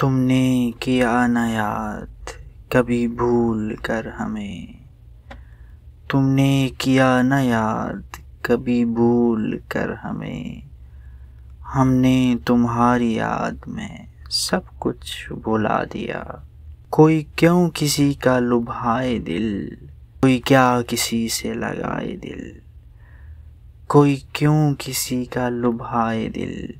तुमने किया न याद कभी भूल कर हमें तुमने किया न याद कभी भूल कर हमें हमने तुम्हारी याद में सब कुछ भुला दिया कोई क्यों किसी का लुभाए दिल कोई क्या किसी से लगाए दिल कोई क्यों किसी का लुभाए दिल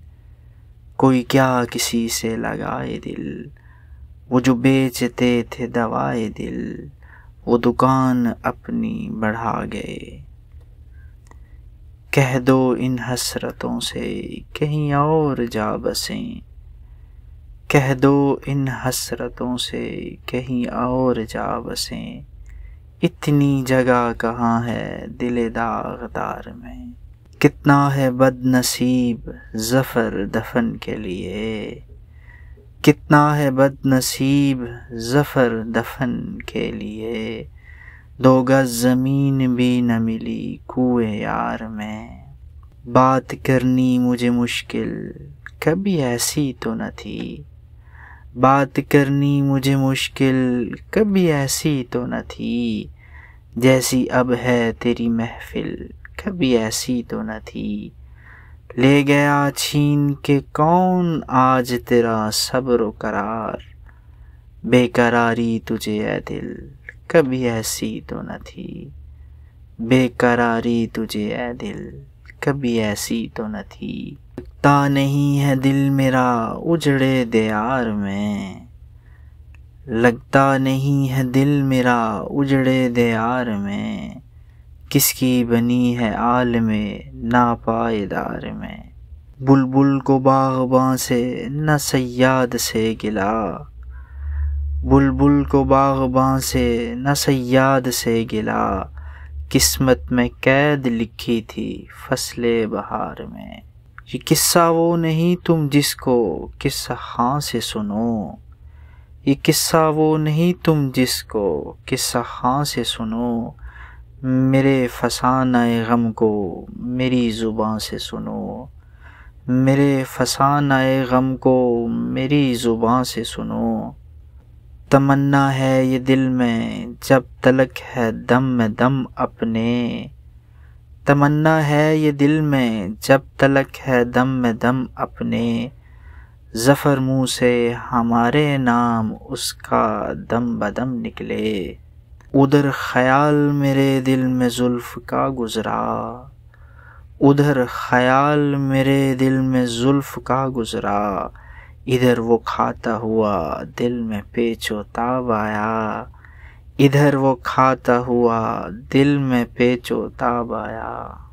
कोई क्या किसी से लगाए दिल वो जो बेचते थे दवाए दिल वो दुकान अपनी बढ़ा गए कह दो इन हसरतों से कहीं और जा बसें कह दो इन हसरतों से कहीं और जा बसें इतनी जगह कहाँ है दिल दागदार में कितना है बदनसीब ज़फ़र दफन के लिए कितना है बदनसीब ज़फ़र दफन के लिए दो गज ज़मीन भी न मिली कुएँ यार में बात करनी मुझे मुश्किल कभी ऐसी तो न थी बात करनी मुझे मुश्किल कभी ऐसी तो न थी जैसी अब है तेरी महफिल कभी ऐसी तो न थी ले गया छीन के कौन आज तेरा सब्र करार बेकरारी तुझे है दिल कभी ऐसी तो न थी बेकरारी तुझे है दिल कभी ऐसी तो न थी लगता नहीं है दिल मेरा उजड़े दियार में लगता नहीं है दिल मेरा उजड़े दियार में किसकी बनी है आल में ना पायदार में बुलबुल को बाग़बा से न सयाद से गिला बुलबुल को बागबां से न सयाद से गिला किस्मत में कैद लिखी थी फसल बहार में ये किस्सा वो नहीं तुम जिसको किस्सा हाँ से सुनो ये किस्सा वो नहीं तुम जिसको किस्सा हाँ से सुनो मेरे फसान आए गम को मेरी ज़ुबाँ से सुनो मेरे फसान आए गम को मेरी ज़ुबाँ से सुनो तमन्ना है ये दिल में जब तलक है दम में दम अपने तमन्ना है ये दिल में जब तलक है दम में दम अपने ज़फ़र मुँह से हमारे नाम उसका दम बदम निकले उधर ख्याल मेरे दिल में जुल्फ़ का गुज़रा उधर ख्याल मेरे दिल में जुल्फ़ का गुज़रा इधर वो खाता हुआ दिल में पेचो ताब आया इधर वो खाता हुआ दिल में पेचो ताब आया